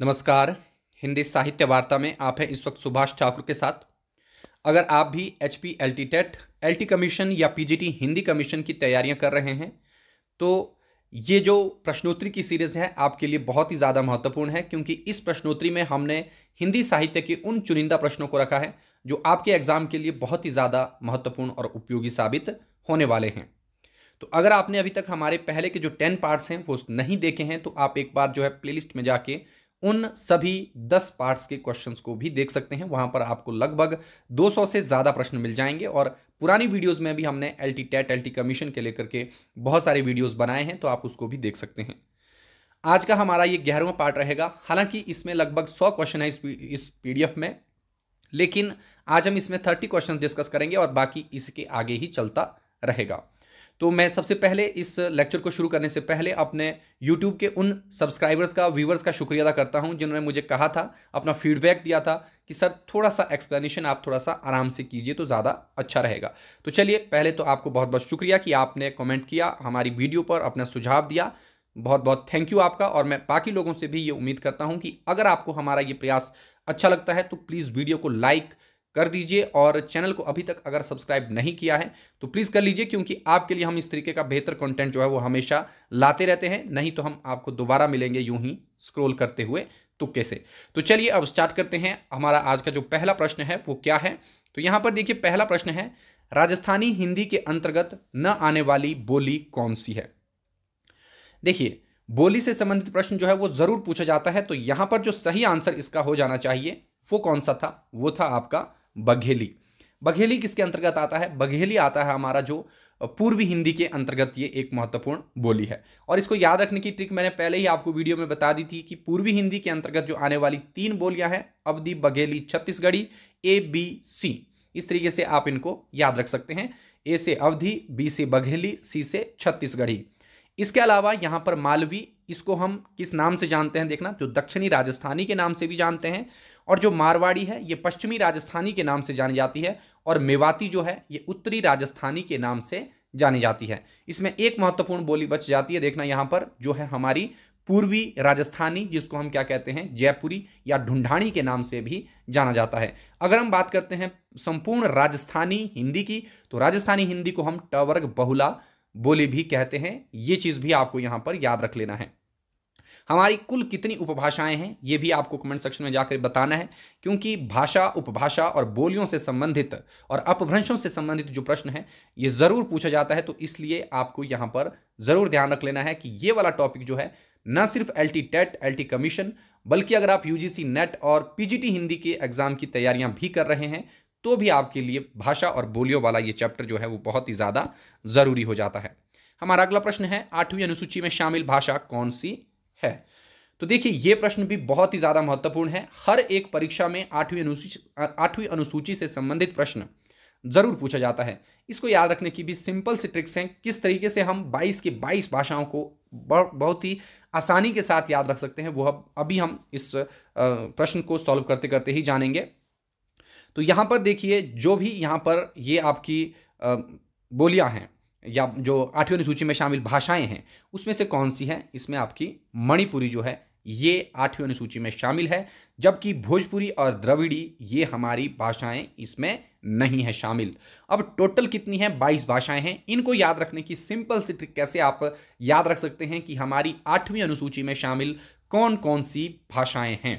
नमस्कार हिंदी साहित्य वार्ता में आप हैं इस वक्त सुभाष ठाकुर के साथ अगर आप भी H P L T TET L T commission या P G T Hindi commission की तैयारियां कर रहे हैं तो ये जो प्रश्नोत्तरी की सीरीज़ है आपके लिए बहुत ही ज़्यादा महत्वपूर्ण है क्योंकि इस प्रश्नोत्तरी में हमने हिंदी साहित्य के उन चुनिंदा प्रश्नों को रखा है जो आपके एग्ज़ाम के लिए बहुत ही ज़्यादा महत्वपूर्ण और उपयोगी साबित होने वाले हैं तो अगर आपने अभी तक हमारे पहले के जो टेन पार्ट्स हैं वो नहीं देखे हैं तो आप एक बार जो है प्लेलिस्ट में जाके उन सभी 10 पार्ट्स के क्वेश्चंस को भी देख सकते हैं वहां पर आपको लगभग 200 से ज़्यादा प्रश्न मिल जाएंगे और पुरानी वीडियोस में भी हमने L T TET L commission के लेकर के बहुत सारे वीडियोस बनाए हैं तो आप उसको भी देख सकते हैं आज का हमारा ये ग्यारहवा पार्ट रहेगा हालांकि इसमें लगभग सौ क्वेश्चन है इस पीडीएफ में लेकिन आज हम इसमें थर्टी क्वेश्चन डिस्कस करेंगे और बाकी इसके आगे ही चलता रहेगा तो मैं सबसे पहले इस लेक्चर को शुरू करने से पहले अपने यूट्यूब के उन सब्सक्राइबर्स का व्यूवर्स का शुक्रिया अदा करता हूँ जिन्होंने मुझे कहा था अपना फीडबैक दिया था कि सर थोड़ा सा एक्सप्लेनेशन आप थोड़ा सा आराम से कीजिए तो ज़्यादा अच्छा रहेगा तो चलिए पहले तो आपको बहुत बहुत शुक्रिया कि आपने कॉमेंट किया हमारी वीडियो पर अपना सुझाव दिया बहुत बहुत थैंक यू आपका और मैं बाकी लोगों से भी ये उम्मीद करता हूँ कि अगर आपको हमारा ये प्रयास अच्छा लगता है तो प्लीज़ वीडियो को लाइक कर दीजिए और चैनल को अभी तक अगर सब्सक्राइब नहीं किया है तो प्लीज़ कर लीजिए क्योंकि आपके लिए हम इस तरीके का बेहतर कंटेंट जो है वो हमेशा लाते रहते हैं नहीं तो हम आपको दोबारा मिलेंगे यूं ही स्क्रोल करते हुए तो कैसे तो चलिए अब स्टार्ट करते हैं हमारा आज का जो पहला प्रश्न है वो क्या है तो यहाँ पर देखिए पहला प्रश्न है राजस्थानी हिंदी के अंतर्गत न आने वाली बोली कौन सी है देखिए बोली से संबंधित प्रश्न जो है वो जरूर पूछा जाता है तो यहाँ पर जो सही आंसर इसका हो जाना चाहिए वो कौन सा था वो था आपका बघेली बघेली किसके अंतर्गत आता है बघेली आता है हमारा जो पूर्वी हिंदी के अंतर्गत ये एक महत्वपूर्ण बोली है और इसको याद रखने की ट्रिक मैंने पहले ही आपको वीडियो में बता दी थी कि पूर्वी हिंदी के अंतर्गत जो आने वाली तीन बोलियां हैं Awadhi Bagheli Chhattisgarhi A B C इस तरीके से आप इनको याद रख सकते हैं ए से अवधि बी से बघेली सी से छत्तीसगढ़ी इसके अलावा यहाँ पर मालवी इसको हम किस नाम से जानते हैं देखना जो दक्षिणी राजस्थानी के नाम से भी जानते हैं और जो मारवाड़ी है ये पश्चिमी राजस्थानी के नाम से जानी जाती है और मेवाती जो है ये उत्तरी राजस्थानी के नाम से जानी जाती है इसमें एक महत्वपूर्ण बोली बच जाती है देखना यहाँ पर जो है हमारी पूर्वी राजस्थानी जिसको हम क्या कहते हैं जयपुरी या ढूंढाणी के नाम से भी जाना जाता है अगर हम बात करते हैं संपूर्ण राजस्थानी हिंदी की तो राजस्थानी हिंदी को हम टवर्ग बहुला बोले भी कहते हैं ये चीज़ भी आपको यहां पर याद रख लेना है हमारी कुल कितनी उपभाषाएं हैं ये भी आपको कमेंट सेक्शन में जाकर बताना है क्योंकि भाषा उपभाषा और बोलियों से संबंधित और अपभ्रंशों से संबंधित जो प्रश्न है ये ज़रूर पूछा जाता है तो इसलिए आपको यहां पर ज़रूर ध्यान रख लेना है कि ये वाला टॉपिक जो है न सिर्फ L T TET L T commission बल्कि अगर आप यू जी सी नेट और पी जी टी हिंदी के एग्ज़ाम की तैयारियां भी कर रहे हैं तो भी आपके लिए भाषा और बोलियों वाला ये चैप्टर जो है वो बहुत ही ज़्यादा ज़रूरी हो जाता है हमारा अगला प्रश्न है आठवीं अनुसूची में शामिल भाषा कौन सी है तो देखिए ये प्रश्न भी बहुत ही ज़्यादा महत्वपूर्ण है हर एक परीक्षा में आठवीं अनुसूची आठवीं अनुसूची से संबंधित प्रश्न ज़रूर पूछा जाता है इसको याद रखने की भी सिंपल सी ट्रिक्स हैं किस तरीके से हम 22 के 22 भाषाओं को बहुत ही आसानी के साथ याद रख सकते हैं वो अभी हम इस प्रश्न को सॉल्व करते करते ही जानेंगे तो यहाँ पर देखिए जो भी यहाँ पर ये आपकी बोलियाँ हैं या जो आठवीं अनुसूची में शामिल भाषाएं हैं उसमें से कौन सी है इसमें आपकी मणिपुरी जो है ये आठवीं अनुसूची में शामिल है जबकि भोजपुरी और द्रविड़ी ये हमारी भाषाएं इसमें नहीं है शामिल अब टोटल कितनी है 22 भाषाएं हैं इनको याद रखने की सिंपल सी ट्रिक कैसे आप याद रख सकते हैं कि हमारी आठवीं अनुसूची में शामिल कौन कौन सी भाषाएं हैं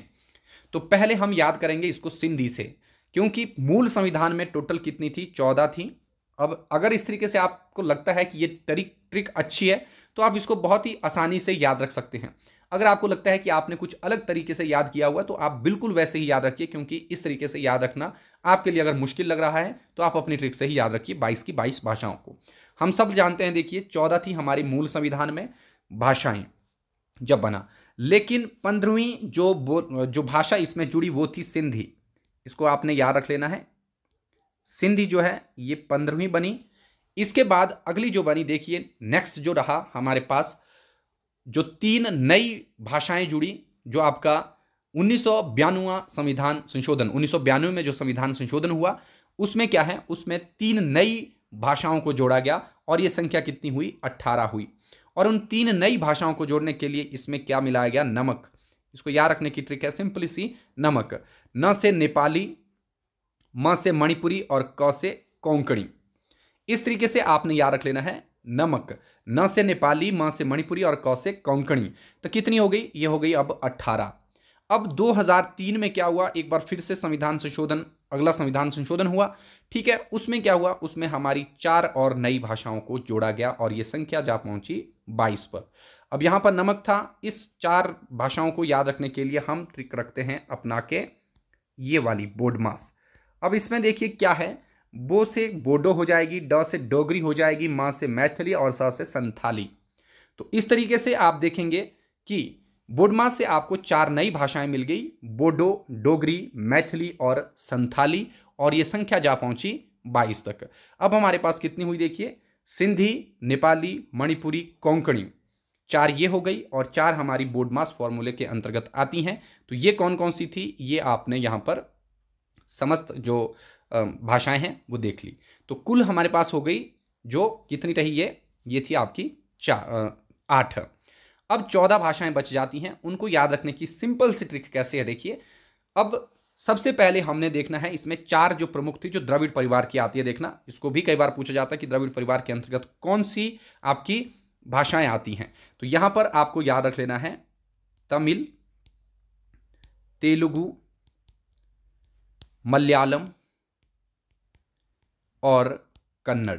तो पहले हम याद करेंगे इसको सिंधी से क्योंकि मूल संविधान में टोटल कितनी थी चौदह थी अब अगर इस तरीके से आपको लगता है कि ये ट्रिक ट्रिक अच्छी है तो आप इसको बहुत ही आसानी से याद रख सकते हैं अगर आपको लगता है कि आपने कुछ अलग तरीके से याद किया हुआ है तो आप बिल्कुल वैसे ही याद रखिए क्योंकि इस तरीके से याद रखना आपके लिए अगर मुश्किल लग रहा है तो आप अपनी ट्रिक से ही याद रखिए बाईस की बाईस भाषाओं को हम सब जानते हैं देखिए चौदह थी हमारी मूल संविधान में भाषाएं जब बना लेकिन पंद्रहवीं जो जो भाषा इसमें जुड़ी वो थी सिंधी इसको आपने याद रख लेना है सिंधी जो है ये पंद्रहवीं बनी इसके बाद अगली जो बनी देखिए नेक्स्ट जो रहा हमारे पास जो तीन नई भाषाएं जुड़ी जो आपका उन्नीस संविधान संशोधन उन्नीस में जो संविधान संशोधन हुआ उसमें क्या है उसमें तीन नई भाषाओं को जोड़ा गया और ये संख्या कितनी हुई अट्ठारह हुई और उन तीन नई भाषाओं को जोड़ने के लिए इसमें क्या मिलाया गया नमक इसको याद रखने की ट्रिक है सिंपली सी नमक न से नेपाली म से मणिपुरी और क से कोंकणी इस तरीके से आपने याद रख लेना है नमक न से नेपाली म से मणिपुरी और क से कोंकणी तो कितनी हो गई ये हो गई अब 18 अब 2003 में क्या हुआ एक बार फिर से संविधान संशोधन अगला संविधान संशोधन हुआ ठीक है उसमें क्या हुआ उसमें हमारी चार और नई भाषाओं को जोड़ा गया और ये संख्या जा पहुंची 22 पर अब यहाँ पर नमक था इस चार भाषाओं को याद रखने के लिए हम ट्रिक रखते हैं अपना के ये वाली बोडमास अब इसमें देखिए क्या है बो से बोडो हो जाएगी ड से डोगरी हो जाएगी माँ से मैथिली और सा से संथाली तो इस तरीके से आप देखेंगे कि बोडमास से आपको चार नई भाषाएं मिल गई बोडो डोगरी मैथिली और संथाली और ये संख्या जा पहुंची बाईस तक अब हमारे पास कितनी हुई देखिए सिंधी नेपाली मणिपुरी कोंकणी चार ये हो गई और चार हमारी बोर्ड मास फॉर्मूले के अंतर्गत आती हैं तो ये कौन कौन सी थी ये आपने यहाँ पर समस्त जो भाषाएं हैं वो देख ली तो कुल हमारे पास हो गई जो कितनी रही ये ये थी आपकी चार आठ अब चौदह भाषाएं बच जाती हैं उनको याद रखने की सिंपल सी ट्रिक कैसे है देखिए अब सबसे पहले हमने देखना है इसमें चार जो प्रमुख थी जो द्रविड़ परिवार की आती है देखना इसको भी कई बार पूछा जाता है कि द्रविड़ परिवार के अंतर्गत कौन सी आपकी भाषाएं आती हैं तो यहां पर आपको याद रख लेना है तमिल तेलुगु मलयालम और कन्नड़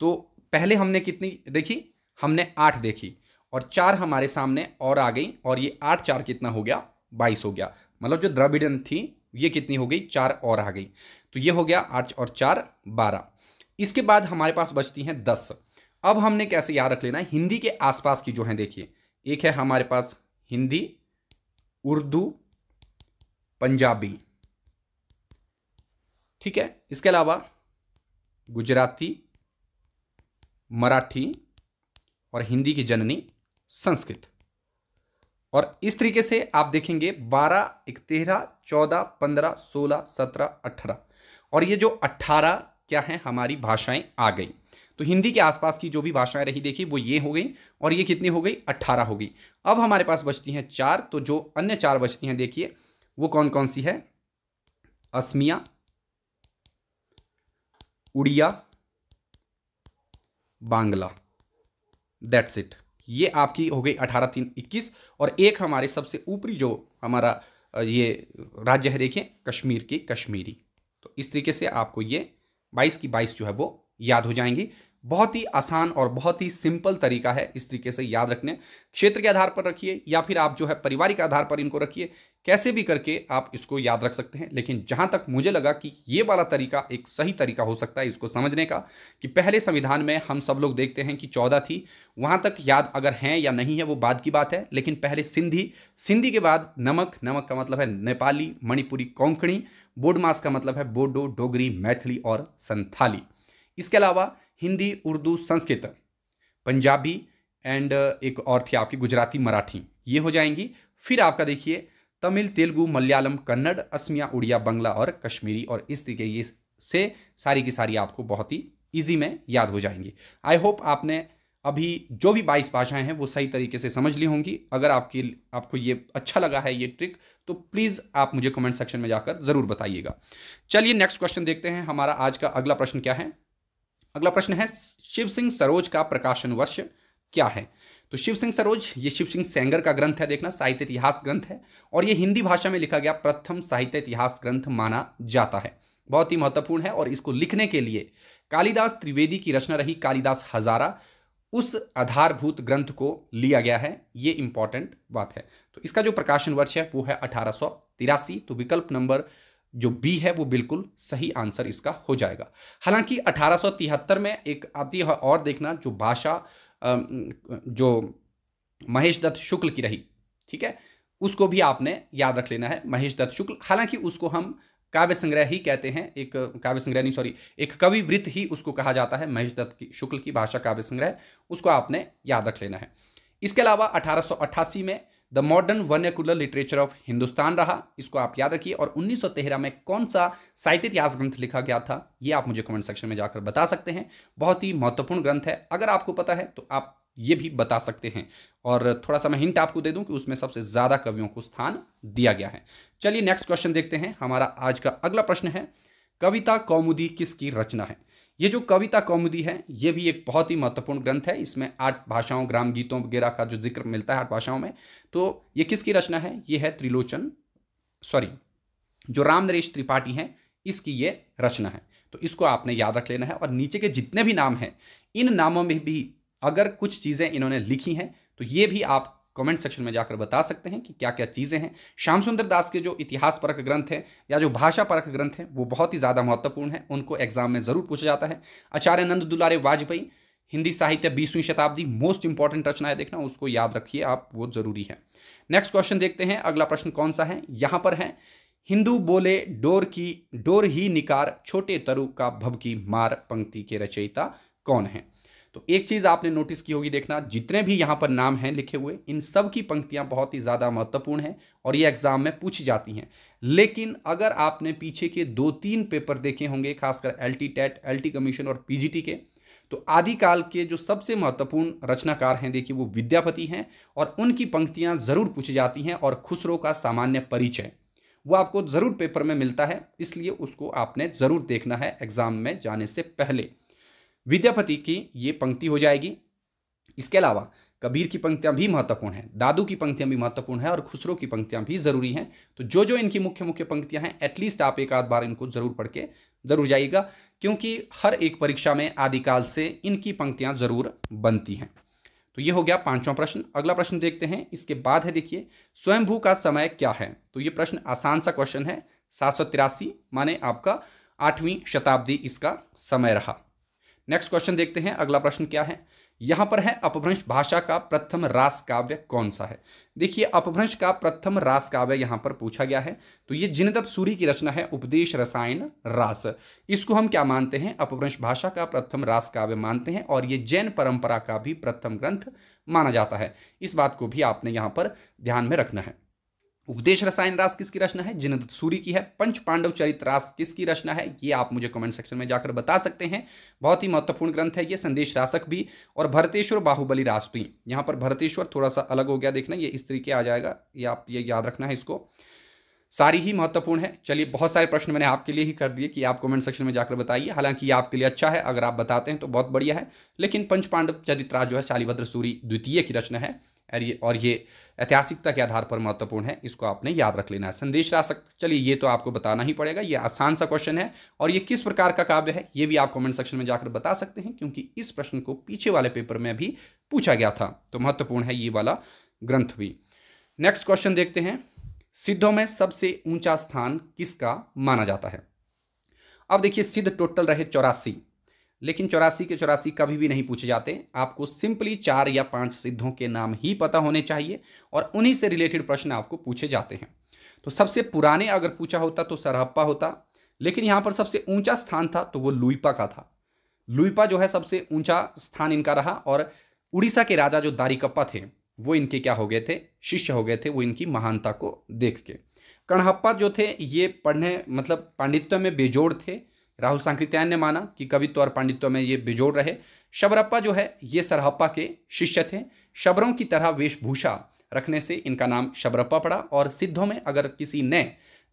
तो पहले हमने कितनी देखी हमने आठ देखी और चार हमारे सामने और आ गई और ये आठ चार कितना हो गया बाईस हो गया मतलब जो द्रविडन थी ये कितनी हो गई चार और आ गई तो ये हो गया आठ और चार बारह इसके बाद हमारे पास बचती हैं दस अब हमने कैसे याद रख लेना है हिंदी के आसपास की जो है देखिए एक है हमारे पास हिंदी उर्दू पंजाबी ठीक है इसके अलावा गुजराती मराठी और हिंदी की जननी संस्कृत और इस तरीके से आप देखेंगे 12, तेरह चौदह पंद्रह सोलह सत्रह अठारह और ये जो अट्ठारह क्या है हमारी भाषाएं आ गई तो हिंदी के आसपास की जो भी भाषाएं रही देखी वो ये हो गई और ये कितनी हो गई अट्ठारह हो गई अब हमारे पास बचती हैं चार तो जो अन्य चार बचती हैं देखिए वो कौन कौन सी है असमिया उड़िया बांग्ला दैट्स इट ये आपकी हो गई अठारह तीन इक्कीस और एक हमारे सबसे ऊपरी जो हमारा ये राज्य है देखिए कश्मीर की कश्मीरी तो इस तरीके से आपको ये बाईस की बाईस जो है वो याद हो जाएंगी बहुत ही आसान और बहुत ही सिंपल तरीका है इस तरीके से याद रखने क्षेत्र के आधार पर रखिए या फिर आप जो है पारिवारिक आधार पर इनको रखिए कैसे भी करके आप इसको याद रख सकते हैं लेकिन जहां तक मुझे लगा कि ये वाला तरीका एक सही तरीका हो सकता है इसको समझने का कि पहले संविधान में हम सब लोग देखते हैं कि चौदह थी वहां तक याद अगर हैं या नहीं है वो बाद की बात है लेकिन पहले सिंधी सिंधी के बाद नमक नमक का मतलब है नेपाली मणिपुरी कोंकणी बोडमास का मतलब है बोडो डोगरी मैथिली और संथाली इसके अलावा हिंदी उर्दू संस्कृत पंजाबी एंड uh, एक और थी आपकी गुजराती मराठी ये हो जाएंगी फिर आपका देखिए तमिल तेलुगू मलयालम कन्नड़ असमिया उड़िया बंगला और कश्मीरी और इस तरीके से सारी की सारी आपको बहुत ही ईजी में याद हो जाएंगी आई होप आपने अभी जो भी बाईस भाषाएं हैं वो सही तरीके से समझ ली होंगी अगर आपकी आपको ये अच्छा लगा है ये ट्रिक तो प्लीज़ आप मुझे कमेंट सेक्शन में जाकर ज़रूर बताइएगा चलिए नेक्स्ट क्वेश्चन देखते हैं हमारा आज का अगला प्रश्न क्या है अगला प्रश्न है शिव सिंह सरोज का प्रकाशन वर्ष क्या है तो शिव सिंह सरोज ये शिव सिंह सेंगर का ग्रंथ है देखना साहित्य इतिहास ग्रंथ है और ये हिंदी भाषा में लिखा गया प्रथम साहित्य इतिहास ग्रंथ माना जाता है बहुत ही महत्वपूर्ण है और इसको लिखने के लिए कालिदास त्रिवेदी की रचना रही कालिदास हजारा उस आधारभूत ग्रंथ को लिया गया है ये इंपॉर्टेंट बात है तो इसका जो प्रकाशन वर्ष है वो है अठारह तो विकल्प नंबर जो बी है वो बिल्कुल सही आंसर इसका हो जाएगा हालांकि 1873 में एक आती है और देखना जो भाषा जो महेश दत्त शुक्ल की रही ठीक है उसको भी आपने याद रख लेना है महेश दत्त शुक्ल हालांकि उसको हम काव्य संग्रह ही कहते हैं एक काव्य संग्रह नहीं सॉरी एक कवि वृत्त ही उसको कहा जाता है महेश दत्त की शुक्ल की भाषा काव्य संग्रह उसको आपने याद रख लेना है इसके अलावा अठारह में the modern vernacular literature of Hindustan रहा इसको आप याद रखिए और 1913 में कौन सा साहित्य इतिहास ग्रंथ लिखा गया था ये आप मुझे कमेंट सेक्शन में जाकर बता सकते हैं बहुत ही महत्वपूर्ण ग्रंथ है अगर आपको पता है तो आप ये भी बता सकते हैं और थोड़ा सा मैं हिंट आपको दे दूं कि उसमें सबसे ज़्यादा कवियों को स्थान दिया गया है चलिए नेक्स्ट क्वेश्चन देखते हैं हमारा आज का अगला प्रश्न है कविता कौमुदी किसकी रचना है ये जो कविता कौमुदी है ये भी एक बहुत ही महत्वपूर्ण ग्रंथ है इसमें आठ भाषाओं ग्राम गीतों वगैरह का जो जिक्र मिलता है आठ भाषाओं में तो ये किसकी रचना है ये है त्रिलोचन सॉरी जो राम नरेश त्रिपाठी हैं इसकी ये रचना है तो इसको आपने याद रख लेना है और नीचे के जितने भी नाम हैं इन नामों में भी अगर कुछ चीज़ें इन्होंने लिखी हैं तो ये भी आप कमेंट सेक्शन में जाकर बता सकते हैं कि क्या क्या चीज़ें हैं श्याम सुंदर दास के जो इतिहास परक ग्रंथ हैं या जो भाषा परक ग्रंथ हैं वो बहुत ही ज़्यादा महत्वपूर्ण है उनको एग्जाम में ज़रूर पूछा जाता है आचार्य नंद दुलारे वाजपेयी हिंदी साहित्य बीसवीं शताब्दी मोस्ट इंपॉर्टेंट रचना है देखना उसको याद रखिए आप वो ज़रूरी है नेक्स्ट क्वेश्चन देखते हैं अगला प्रश्न कौन सा है यहाँ पर है हिंदू बोले डोर की डोर ही निकार छोटे तरु का भव की मार पंक्ति के रचयिता कौन है तो एक चीज़ आपने नोटिस की होगी देखना जितने भी यहां पर नाम हैं लिखे हुए इन सब की पंक्तियां बहुत ही ज़्यादा महत्वपूर्ण हैं और ये एग्ज़ाम में पूछी जाती हैं लेकिन अगर आपने पीछे के दो तीन पेपर देखे होंगे खासकर L T TET L T commission और पीजीटी के तो आदिकाल के जो सबसे महत्वपूर्ण रचनाकार हैं देखिए वो विद्यापति हैं और उनकी पंक्तियां ज़रूर पूछी जाती हैं और खुसरो का सामान्य परिचय वो आपको ज़रूर पेपर में मिलता है इसलिए उसको आपने ज़रूर देखना है एग्ज़ाम में जाने से पहले विद्यापति की ये पंक्ति हो जाएगी इसके अलावा कबीर की पंक्तियाँ भी महत्वपूर्ण हैं दादू की पंक्तियाँ भी महत्वपूर्ण हैं और खुसरो की पंक्तियाँ भी ज़रूरी हैं तो जो जो इनकी मुख्य मुख्य पंक्तियाँ हैं एटलीस्ट आप एक आध बार इनको ज़रूर पढ़ के ज़रूर जाइएगा क्योंकि हर एक परीक्षा में आदिकाल से इनकी पंक्तियाँ ज़रूर बनती हैं तो ये हो गया पांचवा प्रश्न अगला प्रश्न देखते हैं इसके बाद है देखिए स्वयंभू का समय क्या है तो ये प्रश्न आसान सा क्वेश्चन है सात माने आपका आठवीं शताब्दी इसका समय रहा नेक्स्ट क्वेश्चन देखते हैं अगला प्रश्न क्या है यहां पर है अपभ्रंश भाषा का प्रथम रास काव्य कौन सा है देखिए अपभ्रंश का प्रथम रास काव्य यहाँ पर पूछा गया है तो ये जिनदप सूरी की रचना है उपदेश रसायन रास इसको हम क्या मानते हैं अपभ्रंश भाषा का प्रथम रास काव्य मानते हैं और ये जैन परंपरा का भी प्रथम ग्रंथ माना जाता है इस बात को भी आपने यहाँ पर ध्यान में रखना है उपदेश रसायन रास किसकी रचना है जिनदत्त सूरी की है पंच पांडव चरित रास किसकी रचना है ये आप मुझे कमेंट सेक्शन में जाकर बता सकते हैं बहुत ही महत्वपूर्ण ग्रंथ है ये संदेश रासक भी और भरतेश्वर बाहुबली रास भी यहाँ पर भरतेश्वर थोड़ा सा अलग हो गया देखना ये इस तरीके आ जाएगा ये आप ये याद रखना है इसको सारी ही महत्वपूर्ण है चलिए बहुत सारे प्रश्न मैंने आपके लिए ही कर दिए कि आप कमेंट सेक्शन में जाकर बताइए हालांकि ये आपके लिए अच्छा है अगर आप बताते हैं तो बहुत बढ़िया है लेकिन पंच पांडव चरित्राज जो है शालीभद्र सूरी द्वितीय की रचना है और ये और ये ऐतिहासिकता के आधार पर महत्वपूर्ण है इसको आपने याद रख लेना है संदेश राशक चलिए ये तो आपको बताना ही पड़ेगा ये आसान सा क्वेश्चन है और ये किस प्रकार का काव्य है ये भी आप कमेंट सेक्शन में जाकर बता सकते हैं क्योंकि इस प्रश्न को पीछे वाले पेपर में भी पूछा गया था तो महत्वपूर्ण है ये वाला ग्रंथ भी नेक्स्ट क्वेश्चन देखते हैं सिद्धों में सबसे ऊंचा स्थान किसका माना जाता है अब देखिए सिद्ध टोटल रहे चौरासी लेकिन चौरासी के चौरासी कभी भी नहीं पूछे जाते आपको सिंपली चार या पांच सिद्धों के नाम ही पता होने चाहिए और उन्हीं से रिलेटेड प्रश्न आपको पूछे जाते हैं तो सबसे पुराने अगर पूछा होता तो सरहप्पा होता लेकिन यहाँ पर सबसे ऊंचा स्थान था तो वो लुइपा का था लुईपा जो है सबसे ऊंचा स्थान इनका रहा और उड़ीसा के राजा जो दारिकप्पा थे वो इनके क्या हो गए थे शिष्य हो गए थे वो इनकी महानता को देख के कणहप्पा जो थे ये पढ़ने मतलब पांडित्य में बेजोड़ थे राहुल सांकृत्यान ने माना कि कवित्व और पांडित्व में ये बेजोड़ रहे शबरप्पा जो है ये सरहप्पा के शिष्य थे शबरों की तरह वेशभूषा रखने से इनका नाम शबरप्पा पड़ा और सिद्धों में अगर किसी ने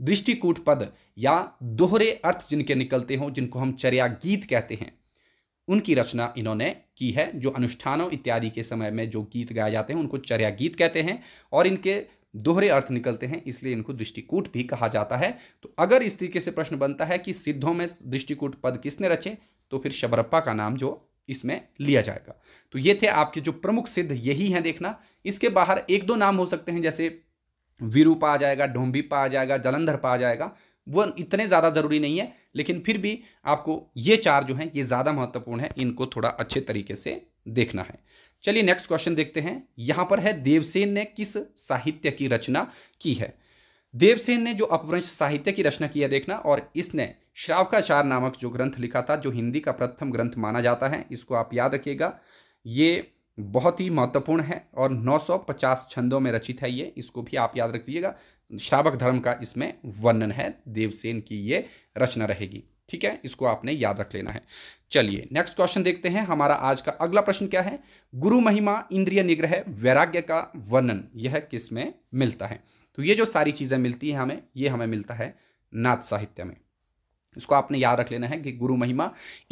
दृष्टिकूट पद या दोहरे अर्थ जिनके निकलते हों जिनको हम चर्या गीत कहते हैं उनकी रचना इन्होंने की है जो अनुष्ठानों इत्यादि के समय में जो गीत गाए जाते हैं उनको चर्या गीत कहते हैं और इनके दोहरे अर्थ निकलते हैं इसलिए इनको दृष्टिकूट भी कहा जाता है तो अगर इस तरीके से प्रश्न बनता है कि सिद्धों में दृष्टिकूट पद किसने रचे तो फिर शबरप्पा का नाम जो इसमें लिया जाएगा तो ये थे आपके जो प्रमुख सिद्ध यही हैं देखना इसके बाहर एक दो नाम हो सकते हैं जैसे वीरूपा आ जाएगा ढोम्बीपा आ जाएगा जलंधर आ जाएगा वो इतने ज़्यादा ज़रूरी नहीं है लेकिन फिर भी आपको ये चार जो हैं ये ज़्यादा महत्वपूर्ण है इनको थोड़ा अच्छे तरीके से देखना है चलिए नेक्स्ट क्वेश्चन देखते हैं यहां पर है देवसेन ने किस साहित्य की रचना की है देवसेन ने जो अपभ्रंश साहित्य की रचना किया देखना और इसने श्रावकाचार नामक जो ग्रंथ लिखा था जो हिंदी का प्रथम ग्रंथ माना जाता है इसको आप याद रखिएगा ये बहुत ही महत्वपूर्ण है और 950 छंदों में रचित है ये इसको भी आप याद रखिएगा श्रावक धर्म का इसमें वर्णन है देवसेन की ये रचना रहेगी ठीक है इसको आपने याद रख लेना है चलिए नेक्स्ट क्वेश्चन देखते हैं हमारा आज का अगला प्रश्न क्या है गुरु महिमा इंद्रिय निग्रह वैराग्य का वर्णन यह किस में मिलता है तो ये जो सारी चीज़ें मिलती हैं हमें ये हमें मिलता है नाथ साहित्य में इसको आपने याद रख लेना है कि गुरु महिमा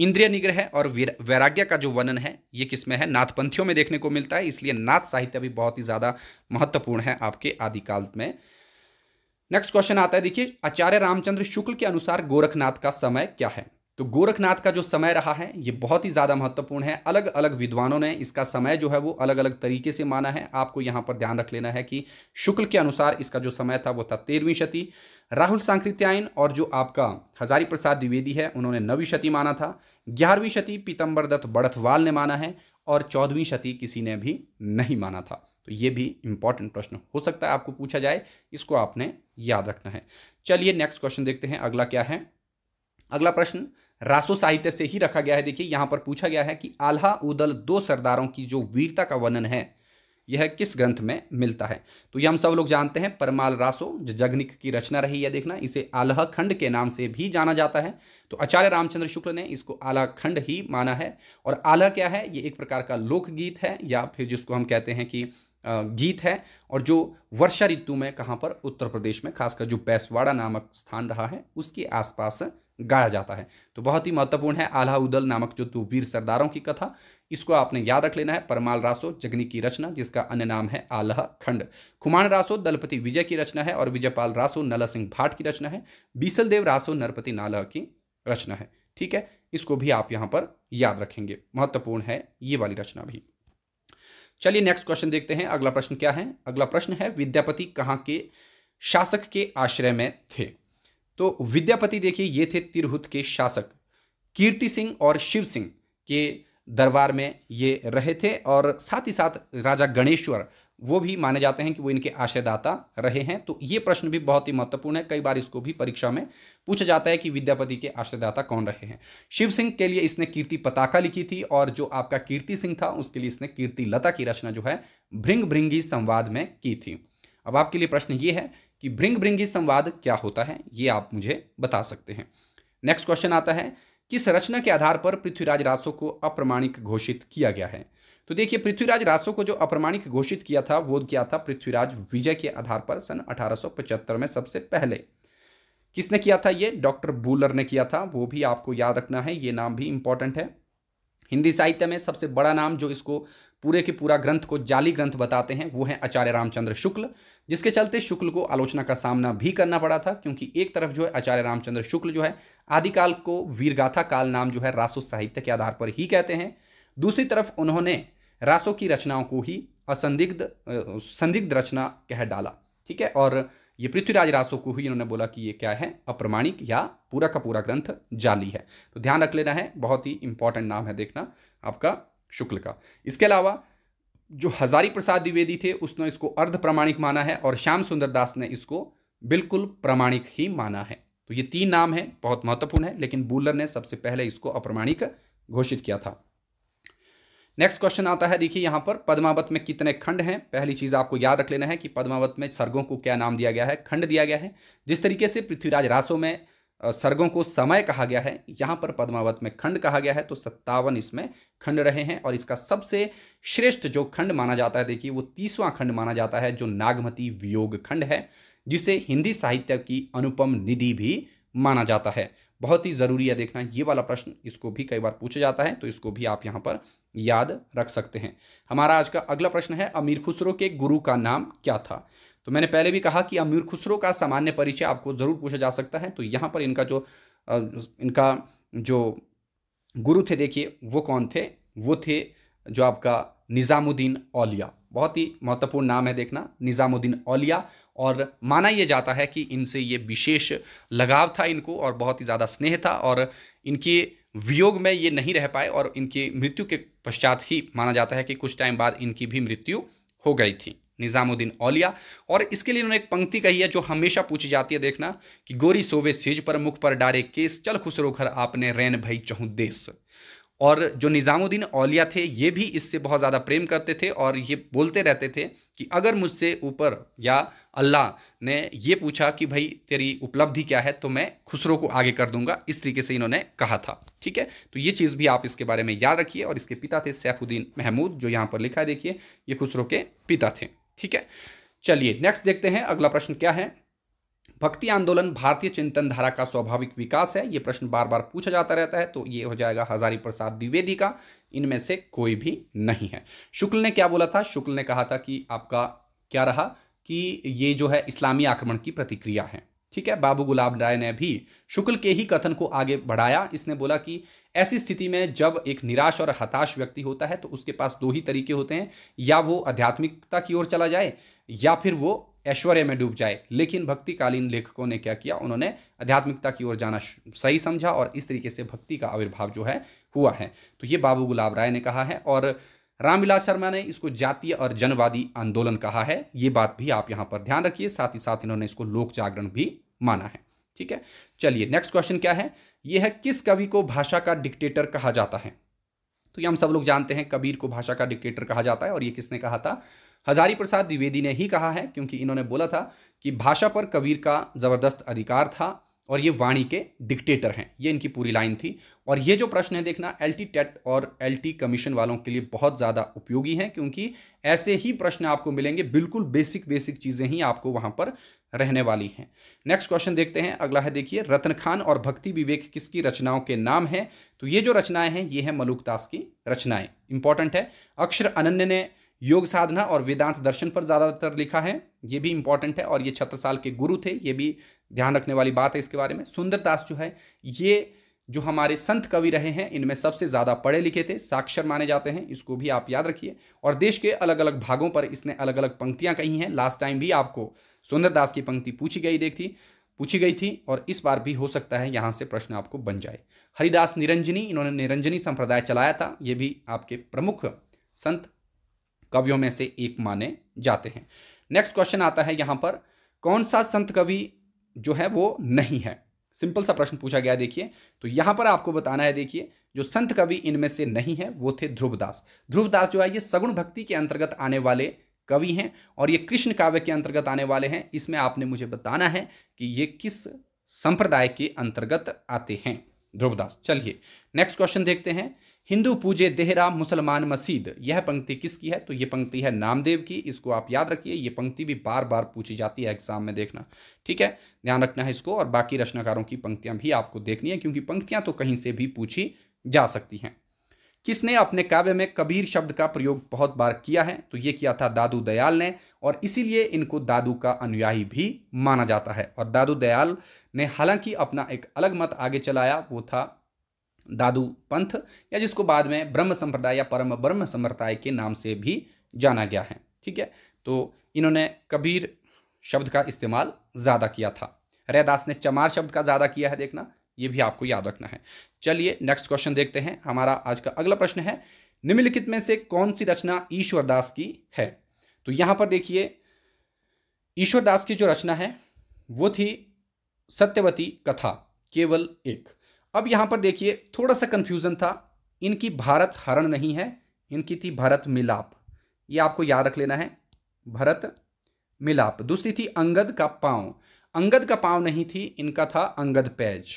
इंद्रिय निग्रह और वैराग्य का जो वर्णन है ये किसमें है नाथपंथियों में देखने को मिलता है इसलिए नाथ साहित्य भी बहुत ही ज़्यादा महत्वपूर्ण है आपके आदिकाल में नेक्स्ट क्वेश्चन आता है देखिए आचार्य रामचंद्र शुक्ल के अनुसार गोरखनाथ का समय क्या है तो गोरखनाथ का जो समय रहा है ये बहुत ही ज़्यादा महत्वपूर्ण है अलग अलग विद्वानों ने इसका समय जो है वो अलग अलग तरीके से माना है आपको यहाँ पर ध्यान रख लेना है कि शुक्ल के अनुसार इसका जो समय था वो था तेरहवीं शती राहुल सांकृत्यायन और जो आपका हजारी प्रसाद द्विवेदी है उन्होंने नवीं शती माना था ग्यारहवीं शती पीतम्बर दत्त बड़थवाल ने माना है और चौदहवीं शती किसी ने भी नहीं माना था तो ये भी इंपॉर्टेंट प्रश्न हो सकता है आपको पूछा जाए इसको आपने याद रखना है चलिए नेक्स्ट क्वेश्चन देखते हैं अगला क्या है अगला प्रश्न रासो साहित्य से ही रखा गया है देखिए यहाँ पर पूछा गया है कि आल्हा उदल दो सरदारों की जो वीरता का वर्णन है यह किस ग्रंथ में मिलता है तो ये हम सब लोग जानते हैं परमाल रासो जो जगनिक की रचना रही है देखना इसे आलह खंड के नाम से भी जाना जाता है तो आचार्य रामचंद्र शुक्ल ने इसको आला खंड ही माना है और आलह क्या है ये एक प्रकार का लोकगीत है या फिर जिसको हम कहते हैं कि गीत है और जो वर्षा ऋतु में कहाँ पर उत्तर प्रदेश में खासकर जो बैसवाड़ा नामक स्थान रहा है उसके आसपास गाया जाता है तो बहुत ही महत्वपूर्ण है आल्हा उदल नामक जो दो वीर सरदारों की कथा इसको आपने याद रख लेना है परमाल रासो जगनी की रचना जिसका अन्य नाम है आलह खंड खुमान रासो दलपति विजय की रचना है और विजयपाल रासो नला सिंह भाट की रचना है बीसल देव रासो नरपति नालह की रचना है ठीक है इसको भी आप यहाँ पर याद रखेंगे महत्वपूर्ण है ये वाली रचना भी चलिए नेक्स्ट क्वेश्चन देखते हैं अगला प्रश्न क्या है अगला प्रश्न है विद्यापति कहाँ के शासक के आश्रय में थे तो विद्यापति देखिए ये थे तिरहुत के शासक कीर्ति सिंह और शिव सिंह के दरबार में ये रहे थे और साथ ही साथ राजा गणेश्वर वो भी माने जाते हैं कि वो इनके आश्रयदाता रहे हैं तो ये प्रश्न भी बहुत ही महत्वपूर्ण है कई बार इसको भी परीक्षा में पूछा जाता है कि विद्यापति के आश्रयदाता कौन रहे हैं शिव सिंह के लिए इसने कीर्ति पताका लिखी थी और जो आपका कीर्ति सिंह था उसके लिए इसने कीर्ति लता की रचना जो है भृंग भृंगी संवाद में की थी अब आपके लिए प्रश्न ये है कि भृंग भृंगी संवाद क्या होता है ये आप मुझे बता सकते हैं नेक्स्ट क्वेश्चन आता है किस रचना के आधार पर पृथ्वीराज रासो को अप्रमाणिक घोषित किया गया है तो देखिए पृथ्वीराज रासो को जो अप्रमाणिक घोषित किया था वो किया था पृथ्वीराज विजय के आधार पर सन अठारह में सबसे पहले किसने किया था ये डॉक्टर बूलर ने किया था वो भी आपको याद रखना है ये नाम भी इंपॉर्टेंट है हिंदी साहित्य में सबसे बड़ा नाम जो इसको पूरे के पूरा ग्रंथ को जाली ग्रंथ बताते हैं वो हैं आचार्य रामचंद्र शुक्ल जिसके चलते शुक्ल को आलोचना का सामना भी करना पड़ा था क्योंकि एक तरफ जो है आचार्य रामचंद्र शुक्ल जो है आदिकाल को वीरगाथा काल नाम जो है रासो साहित्य के आधार पर ही कहते हैं दूसरी तरफ उन्होंने रासो की रचनाओं को ही असंदिग्ध संदिग्ध रचना कह डाला ठीक है और ये पृथ्वीराज रासो को ही इन्होंने बोला कि ये क्या है अप्रमाणिक या पूरा का पूरा ग्रंथ जाली है तो ध्यान रख लेना है बहुत ही इंपॉर्टेंट नाम है देखना आपका शुक्ल का इसके अलावा जो हजारी प्रसाद द्विवेदी थे उसने इसको अर्ध प्रमाणिक माना है और श्याम सुंदर दास ने इसको बिल्कुल प्रमाणिक ही माना है तो ये तीन नाम है बहुत महत्वपूर्ण है लेकिन बूलर ने सबसे पहले इसको अप्रमाणिक घोषित किया था नेक्स्ट क्वेश्चन आता है देखिए यहां पर पद्मावत में कितने खंड हैं पहली चीज़ आपको याद रख लेना है कि पद्मावत में सर्गों को क्या नाम दिया गया है खंड दिया गया है जिस तरीके से पृथ्वीराज रासों में सर्गों को समय कहा गया है यहाँ पर पद्मावत में खंड कहा गया है तो सत्तावन इसमें खंड रहे हैं और इसका सबसे श्रेष्ठ जो खंड माना जाता है देखिए वो तीसवां खंड माना जाता है जो नागमती वियोग खंड है जिसे हिंदी साहित्य की अनुपम निधि भी माना जाता है बहुत ही ज़रूरी है देखना ये वाला प्रश्न इसको भी कई बार पूछा जाता है तो इसको भी आप यहाँ पर याद रख सकते हैं हमारा आज का अगला प्रश्न है अमीर खुसरो के गुरु का नाम क्या था तो मैंने पहले भी कहा कि अमीर खुसरो का सामान्य परिचय आपको ज़रूर पूछा जा सकता है तो यहाँ पर इनका जो इनका जो गुरु थे देखिए वो कौन थे वो थे जो आपका निज़ामुद्दीन औलिया बहुत ही महत्वपूर्ण नाम है देखना निज़ामुद्दीन औलिया और माना यह जाता है कि इनसे ये विशेष लगाव था इनको और बहुत ही ज़्यादा स्नेह था और इनके वियोग में ये नहीं रह पाए और इनकी मृत्यु के पश्चात ही माना जाता है कि कुछ टाइम बाद इनकी भी मृत्यु हो गई थी निज़ामुद्दीन औलिया और इसके लिए उन्होंने एक पंक्ति कही है जो हमेशा पूछी जाती है देखना कि गोरी सोवे सिज पर मुख पर डारे केस चल खुसरो घर आपने रैन भई चहु देश और जो निज़ामुद्दीन औलिया थे ये भी इससे बहुत ज़्यादा प्रेम करते थे और ये बोलते रहते थे कि अगर मुझसे ऊपर या अल्लाह ने ये पूछा कि भाई तेरी उपलब्धि क्या है तो मैं खुसरो को आगे कर दूंगा इस तरीके से इन्होंने कहा था ठीक है तो ये चीज़ भी आप इसके बारे में याद रखिए और इसके पिता थे सैफुद्दीन महमूद जो यहाँ पर लिखा है देखिए ये खुसरो के पिता थे ठीक है चलिए नेक्स्ट देखते हैं अगला प्रश्न क्या है भक्ति आंदोलन भारतीय चिंतन धारा का स्वाभाविक विकास है यह प्रश्न बार बार पूछा जाता रहता है तो ये हो जाएगा हजारी प्रसाद द्विवेदी का इनमें से कोई भी नहीं है शुक्ल ने क्या बोला था शुक्ल ने कहा था कि आपका क्या रहा कि ये जो है इस्लामी आक्रमण की प्रतिक्रिया है ठीक है बाबू गुलाब राय ने भी शुक्ल के ही कथन को आगे बढ़ाया इसने बोला कि ऐसी स्थिति में जब एक निराश और हताश व्यक्ति होता है तो उसके पास दो ही तरीके होते हैं या वो आध्यात्मिकता की ओर चला जाए या फिर वो ऐश्वर्य में डूब जाए लेकिन भक्तिकालीन लेखकों ने क्या किया उन्होंने आध्यात्मिकता की ओर जाना सही समझा और इस तरीके से भक्ति का आविर्भाव जो है हुआ है तो ये बाबू गुलाब राय ने कहा है और रामविलास शर्मा ने इसको जातीय और जनवादी आंदोलन कहा है ये बात भी आप यहाँ पर ध्यान रखिए साथ ही साथ इन्होंने इसको लोक जागरण भी माना है ठीक है चलिए नेक्स्ट क्वेश्चन क्या है यह है किस कवि को भाषा का डिक्टेटर कहा जाता है तो ये हम सब लोग जानते हैं कबीर को भाषा का डिक्टेटर कहा जाता है और ये किसने कहा था हजारी प्रसाद द्विवेदी ने ही कहा है क्योंकि इन्होंने बोला था कि भाषा पर कबीर का ज़बरदस्त अधिकार था और ये वाणी के डिक्टेटर हैं ये इनकी पूरी लाइन थी और ये जो प्रश्न है देखना एल टी टेट और एल टी कमीशन वालों के लिए बहुत ज़्यादा उपयोगी हैं क्योंकि ऐसे ही प्रश्न आपको मिलेंगे बिल्कुल बेसिक बेसिक चीज़ें ही आपको वहाँ पर रहने वाली हैं नेक्स्ट क्वेश्चन देखते हैं अगला है देखिए रत्नखान खान और भक्ति विवेक किसकी रचनाओं के नाम हैं तो ये जो रचनाएं हैं ये हैं मलुकदास की रचनाएं इंपॉर्टेंट है अक्षर अनन्य ने योग साधना और वेदांत दर्शन पर ज़्यादातर लिखा है ये भी इंपॉर्टेंट है और ये छत्रसाल के गुरु थे ये भी ध्यान रखने वाली बात है इसके बारे में सुंदरदास जो है ये जो हमारे संत कवि रहे हैं इनमें सबसे ज़्यादा पढ़े लिखे थे साक्षर माने जाते हैं इसको भी आप याद रखिए और देश के अलग अलग भागों पर इसने अलग अलग पंक्तियाँ कही हैं लास्ट टाइम भी आपको सुंदरदास की पंक्ति पूछी गई थी पूछी गई थी और इस बार भी हो सकता है यहाँ से प्रश्न आपको बन जाए हरिदास निरंजनी इन्होंने निरंजनी संप्रदाय चलाया था ये भी आपके प्रमुख संत कवियों में से एक माने जाते हैं नेक्स्ट क्वेश्चन आता है यहाँ पर कौन सा संत कवि जो है वो नहीं है सिंपल सा प्रश्न पूछा गया देखिए तो यहां पर आपको बताना है देखिए जो संत कवि इनमें से नहीं है वो थे ध्रुवदास ध्रुवदास जो है ये सगुण भक्ति के अंतर्गत आने वाले कवि हैं और ये कृष्ण काव्य के अंतर्गत आने वाले हैं इसमें आपने मुझे बताना है कि ये किस संप्रदाय के अंतर्गत आते हैं ध्रुवदास चलिए नेक्स्ट क्वेश्चन देखते हैं हिंदू पूजे देहरा मुसलमान मसीद यह पंक्ति किसकी है तो ये पंक्ति है नामदेव की इसको आप याद रखिए ये पंक्ति भी बार बार पूछी जाती है एग्जाम में देखना ठीक है ध्यान रखना है इसको और बाकी रचनाकारों की पंक्तियां भी आपको देखनी है क्योंकि पंक्तियां तो कहीं से भी पूछी जा सकती हैं किसने अपने काव्य में कबीर शब्द का प्रयोग बहुत बार किया है तो ये किया था दादू दयाल ने और इसीलिए इनको दादू का अनुयायी भी माना जाता है और दादू दयाल ने हालांकि अपना एक अलग मत आगे चलाया वो था दादू पंथ या जिसको बाद में ब्रह्म संप्रदाय या परम ब्रह्म संप्रदाय के नाम से भी जाना गया है ठीक है तो इन्होंने कबीर शब्द का इस्तेमाल ज़्यादा किया था रैदास ने चमार शब्द का ज़्यादा किया है देखना ये भी आपको याद रखना है चलिए नेक्स्ट क्वेश्चन देखते हैं हमारा आज का अगला प्रश्न है निम्नलिखित में से कौन सी रचना ईश्वरदास की है तो यहाँ पर देखिए ईश्वरदास की जो रचना है वो थी सत्यवती कथा केवल एक अब यहां पर देखिए थोड़ा सा कंफ्यूजन था इनकी भारत हरण नहीं है इनकी थी भारत मिलाप ये आपको याद रख लेना है भरत मिलाप दूसरी थी अंगद का पांव अंगद का पांव नहीं थी इनका था अंगद पैज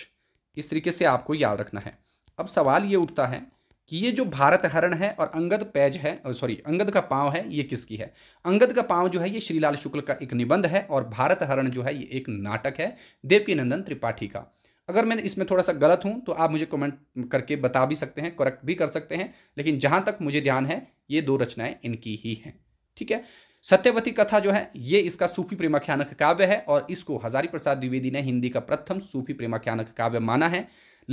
इस तरीके से आपको याद रखना है अब सवाल ये उठता है कि ये जो भारत हरण है और अंगद पैज है सॉरी अंगद का पांव है ये किसकी है अंगद का पांव जो है ये श्रीलाल शुक्ल का एक निबंध है और भारत हरण जो है ये एक नाटक है देवकी नंदन त्रिपाठी का अगर मैं इसमें थोड़ा सा गलत हूँ तो आप मुझे कमेंट करके बता भी सकते हैं करेक्ट भी कर सकते हैं लेकिन जहाँ तक मुझे ध्यान है ये दो रचनाएं इनकी ही हैं ठीक है सत्यवती कथा जो है ये इसका सूफी प्रेमाख्यानक काव्य है और इसको हजारी प्रसाद द्विवेदी ने हिंदी का प्रथम सूफी प्रेमाख्यानक काव्य माना है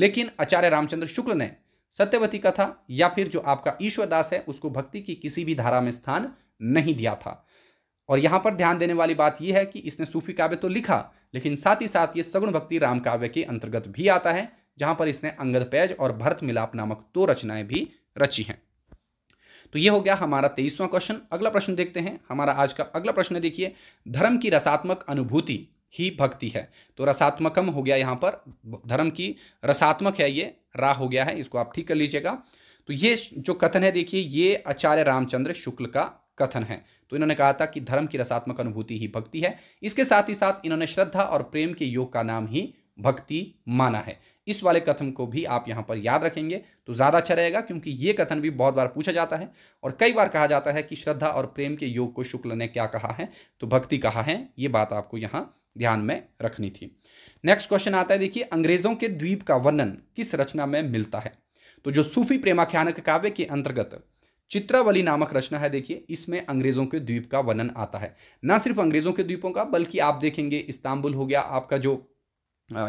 लेकिन आचार्य रामचंद्र शुक्ल ने सत्यवती कथा या फिर जो आपका ईश्वरदास है उसको भक्ति की किसी भी धारा में स्थान नहीं दिया था और यहाँ पर ध्यान देने वाली बात यह है कि इसने सूफी काव्य तो लिखा लेकिन साथ ही साथ ये सगुण भक्ति राम काव्य के अंतर्गत भी आता है जहाँ पर इसने अंगद पैज और भरत मिलाप नामक दो रचनाएं भी रची हैं तो ये हो गया हमारा तेईसवां क्वेश्चन अगला प्रश्न देखते हैं हमारा आज का अगला प्रश्न देखिए धर्म की रसात्मक अनुभूति ही भक्ति है तो रसात्मकम हो गया यहाँ पर धर्म की रसात्मक है ये राह हो गया है इसको आप ठीक कर लीजिएगा तो ये जो कथन है देखिए ये आचार्य रामचंद्र शुक्ल का कथन है तो इन्होंने कहा था कि धर्म की रसात्मक अनुभूति ही भक्ति है इसके साथ ही साथ इन्होंने श्रद्धा और प्रेम के योग का नाम ही भक्ति माना है इस वाले कथन को भी आप यहाँ पर याद रखेंगे तो ज़्यादा अच्छा रहेगा क्योंकि ये कथन भी बहुत बार पूछा जाता है और कई बार कहा जाता है कि श्रद्धा और प्रेम के योग को शुक्ल ने क्या कहा है तो भक्ति कहा है ये बात आपको यहाँ ध्यान में रखनी थी नेक्स्ट क्वेश्चन आता है देखिए अंग्रेजों के द्वीप का वर्णन किस रचना में मिलता है तो जो सूफी प्रेमाख्यानक काव्य के अंतर्गत चित्रावली नामक रचना है देखिए इसमें अंग्रेजों के द्वीप का वर्णन आता है ना सिर्फ अंग्रेजों के द्वीपों का बल्कि आप देखेंगे इस्तांबुल हो गया आपका जो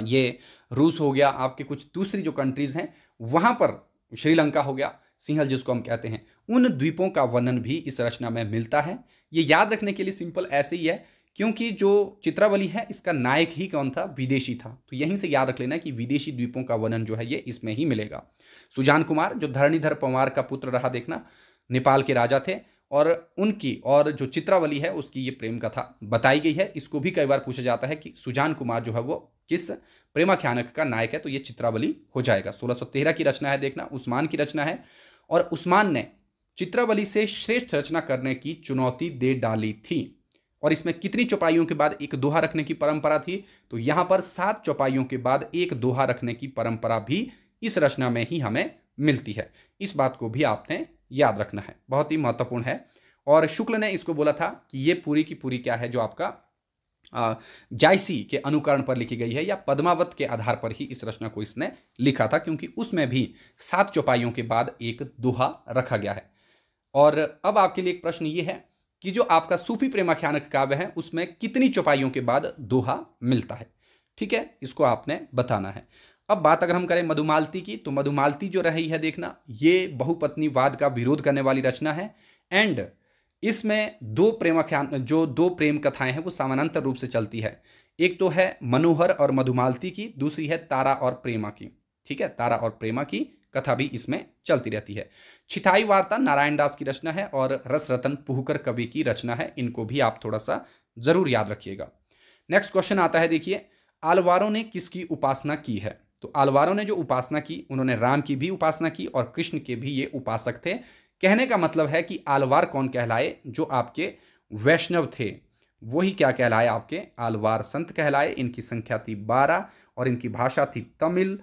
ये रूस हो गया आपके कुछ दूसरी जो कंट्रीज़ हैं वहां पर श्रीलंका हो गया सिंहल जिसको हम कहते हैं उन द्वीपों का वर्णन भी इस रचना में मिलता है ये याद रखने के लिए सिंपल ऐसे ही है क्योंकि जो चित्रावली है इसका नायक ही कौन था विदेशी था तो यहीं से याद रख लेना कि विदेशी द्वीपों का वर्णन जो है ये इसमें ही मिलेगा सुजान कुमार जो धरणीधर पंवार का पुत्र रहा देखना नेपाल के राजा थे और उनकी और जो चित्रावली है उसकी ये प्रेम कथा बताई गई है इसको भी कई बार पूछा जाता है कि सुजान कुमार जो है वो किस प्रेमाख्यानक का नायक है तो ये चित्रावली हो जाएगा 1613 की रचना है देखना उस्मान की रचना है और उस्मान ने चित्रावली से श्रेष्ठ रचना करने की चुनौती दे डाली थी और इसमें कितनी चौपाइयों के बाद एक दोहा रखने की परंपरा थी तो यहाँ पर सात चौपाइयों के बाद एक दोहा रखने की परंपरा भी इस रचना में ही हमें मिलती है इस बात को भी आपने याद रखना है बहुत ही महत्वपूर्ण है और शुक्ल ने इसको बोला था कि ये पूरी की पूरी क्या है जो आपका जायसी के अनुकरण पर लिखी गई है या पद्मावत के आधार पर ही इस रचना को इसने लिखा था क्योंकि उसमें भी सात चौपाइयों के बाद एक दोहा रखा गया है और अब आपके लिए एक प्रश्न ये है कि जो आपका सूफी प्रेमाख्यानक काव्य है उसमें कितनी चौपाइयों के बाद दोहा मिलता है ठीक है इसको आपने बताना है अब बात अगर हम करें मधुमालती की तो मधुमालती जो रही है देखना ये बहुपत्नीवाद का विरोध करने वाली रचना है एंड इसमें दो प्रेमाख्यान जो दो प्रेम कथाएं हैं वो समानांतर रूप से चलती है एक तो है मनोहर और मधुमालती की दूसरी है तारा और प्रेमा की ठीक है तारा और प्रेमा की कथा भी इसमें चलती रहती है छिथाई वार्ता नारायण दास की रचना है और रस रतन पुहकर कवि की रचना है इनको भी आप थोड़ा सा जरूर याद रखिएगा नेक्स्ट क्वेश्चन आता है देखिए आलवारों ने किसकी उपासना की है तो आलवारों ने जो उपासना की उन्होंने राम की भी उपासना की और कृष्ण के भी ये उपासक थे कहने का मतलब है कि आलवार कौन कहलाए जो आपके वैष्णव थे वही क्या कहलाए आपके आलवार संत कहलाए इनकी संख्या थी बारह और इनकी भाषा थी तमिल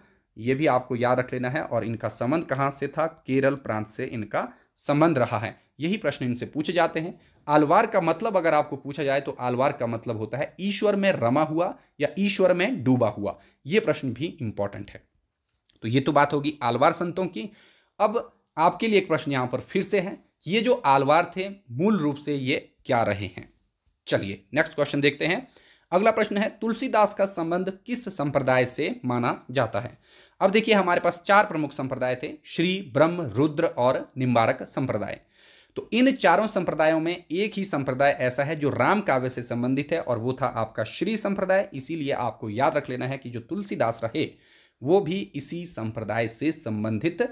ये भी आपको याद रख लेना है और इनका संबंध कहाँ से था केरल प्रांत से इनका संबंध रहा है यही प्रश्न इनसे पूछे जाते हैं आलवार का मतलब अगर आपको पूछा जाए तो आलवार का मतलब होता है ईश्वर में रमा हुआ या ईश्वर में डूबा हुआ यह प्रश्न भी इंपॉर्टेंट है तो ये तो बात होगी आलवार संतों की अब आपके लिए एक प्रश्न यहां पर फिर से है ये जो आलवार थे मूल रूप से ये क्या रहे हैं चलिए नेक्स्ट क्वेश्चन देखते हैं अगला प्रश्न है तुलसीदास का संबंध किस संप्रदाय से माना जाता है अब देखिए हमारे पास चार प्रमुख संप्रदाय थे श्री ब्रह्म रुद्र और निम्बारक संप्रदाय तो इन चारों संप्रदायों में एक ही संप्रदाय ऐसा है जो राम काव्य से संबंधित है और वो था आपका श्री संप्रदाय इसीलिए आपको याद रख लेना है कि जो तुलसीदास रहे वो भी इसी संप्रदाय से संबंधित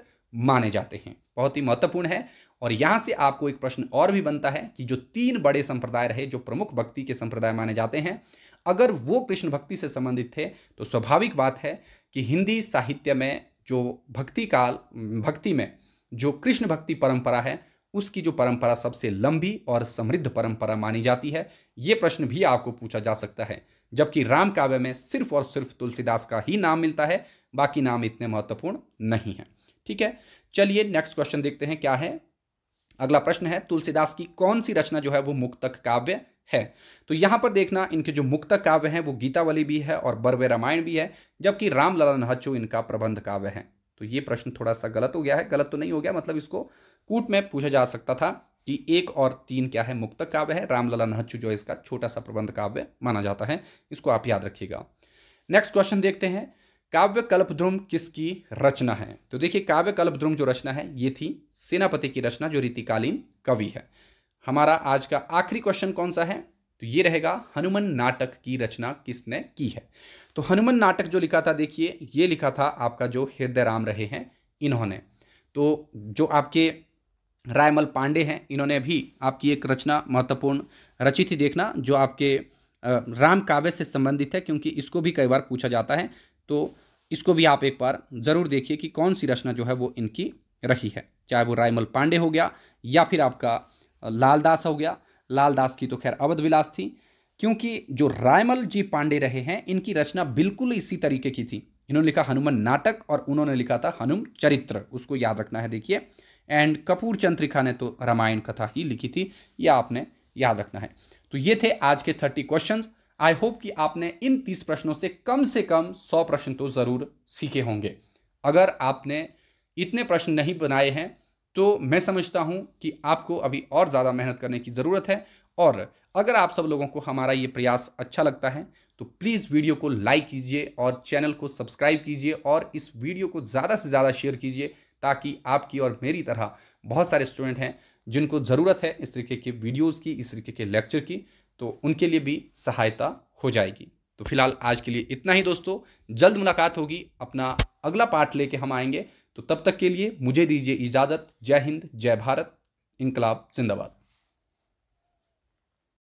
माने जाते हैं बहुत ही महत्वपूर्ण है और यहां से आपको एक प्रश्न और भी बनता है कि जो तीन बड़े संप्रदाय रहे जो प्रमुख भक्ति के संप्रदाय माने जाते हैं अगर वो कृष्ण भक्ति से संबंधित थे तो स्वाभाविक बात है कि हिंदी साहित्य में जो भक्ति काल भक्ति में जो कृष्ण भक्ति परंपरा है उसकी जो परंपरा सबसे लंबी और समृद्ध परंपरा मानी जाती है ये प्रश्न भी आपको पूछा जा सकता है जबकि राम काव्य में सिर्फ और सिर्फ तुलसीदास का ही नाम मिलता है बाकी नाम इतने महत्वपूर्ण नहीं है ठीक है चलिए नेक्स्ट क्वेश्चन देखते हैं क्या है अगला प्रश्न है तुलसीदास की कौन सी रचना जो है वो मुक्तक काव्य है तो यहां पर देखना इनके जो मुक्तक काव्य हैं वो गीतावली भी है और बर्वे रामायण भी है जबकि रामलला नहचो इनका प्रबंध काव्य है तो ये प्रश्न थोड़ा सा गलत हो गया है गलत तो नहीं हो गया मतलब इसको कूट में पूछा जा सकता था कि एक और तीन क्या है मुक्तक काव्य है रामलला नहच्चू जो है इसका छोटा सा प्रबंध काव्य माना जाता है इसको आप याद रखिएगा नेक्स्ट क्वेश्चन देखते हैं काव्य कल्पद्रुम किसकी रचना है तो देखिए काव्य कल्पद्रुम जो रचना है ये थी सेनापति की रचना जो रीतिकालीन कवि है हमारा आज का आखिरी क्वेश्चन कौन सा है तो ये रहेगा हनुमान नाटक की रचना किसने की है तो हनुमान नाटक जो लिखा था देखिए ये लिखा था आपका जो हृदय राम रहे हैं इन्होंने तो जो आपके रायमल पांडे हैं इन्होंने भी आपकी एक रचना महत्वपूर्ण रची थी देखना जो आपके राम काव्य से संबंधित है क्योंकि इसको भी कई बार पूछा जाता है तो इसको भी आप एक बार ज़रूर देखिए कि कौन सी रचना जो है वो इनकी रही है चाहे वो रायमल पांडे हो गया या फिर आपका लालदास हो गया लालदास की तो खैर अवध विलास थी क्योंकि जो रायमल जी पांडे रहे हैं इनकी रचना बिल्कुल इसी तरीके की थी इन्होंने लिखा हनुमान नाटक और उन्होंने लिखा था हनुम चरित्र उसको याद रखना है देखिए एंड कपूर चंद्रिका ने तो रामायण कथा ही लिखी थी यह आपने याद रखना है तो ये थे आज के थर्टी क्वेश्चन आई होप कि आपने इन तीस प्रश्नों से कम से कम सौ प्रश्न तो ज़रूर सीखे होंगे अगर आपने इतने प्रश्न नहीं बनाए हैं तो मैं समझता हूं कि आपको अभी और ज़्यादा मेहनत करने की ज़रूरत है और अगर आप सब लोगों को हमारा ये प्रयास अच्छा लगता है तो प्लीज़ वीडियो को लाइक कीजिए और चैनल को सब्सक्राइब कीजिए और इस वीडियो को ज़्यादा से ज़्यादा शेयर कीजिए ताकि आपकी और मेरी तरह बहुत सारे स्टूडेंट हैं जिनको ज़रूरत है इस तरीके के वीडियोज़ की इस तरीके के लेक्चर की तो उनके लिए भी सहायता हो जाएगी तो फिलहाल आज के लिए इतना ही दोस्तों जल्द मुलाकात होगी अपना अगला पार्ट लेके हम आएंगे तो तब तक के लिए मुझे दीजिए इजाज़त जय हिंद जय भारत इनकलाब जिंदाबाद